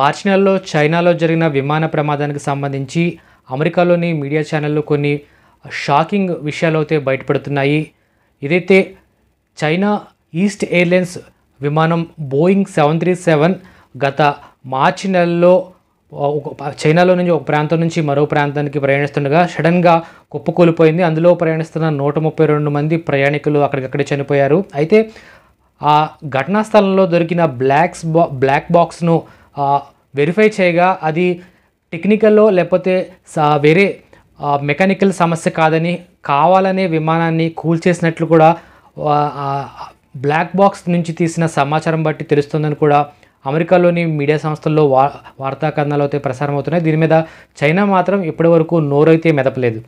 మార్చి నెలలో చైనాలో జరిగిన విమాన ప్రమాదానికి సంబంధించి అమెరికాలోని మీడియా ఛానళ్ళు కొన్ని షాకింగ్ విషయాలు అయితే బయటపడుతున్నాయి ఇదైతే చైనా ఈస్ట్ ఎయిర్లైన్స్ విమానం బోయింగ్ సెవెన్ త్రీ సెవెన్ గత మార్చి నెలలో ఒక చైనాలో నుంచి ఒక ప్రాంతం నుంచి మరో ప్రాంతానికి ప్రయాణిస్తుండగా సడన్గా కుప్పకూలిపోయింది అందులో ప్రయాణిస్తున్న నూట ముప్పై రెండు మంది ప్రయాణికులు అక్కడికక్కడే చనిపోయారు అయితే ఆ ఘటనా స్థలంలో దొరికిన బ్లాక్స్ బా బ్లాక్ బాక్స్ను వెరిఫై చేయగా అది టెక్నికల్లో లేకపోతే వేరే మెకానికల్ సమస్య కాదని కావాలనే విమానాన్ని కూల్చేసినట్లు కూడా బ్లాక్ బాక్స్ నుంచి తీసిన సమాచారం బట్టి తెలుస్తుందని కూడా అమెరికాలోని మీడియా సంస్థల్లో వా వార్తా అయితే ప్రసారం అవుతున్నాయి దీని మీద చైనా మాత్రం ఇప్పటి వరకు నోరైతే మెదపలేదు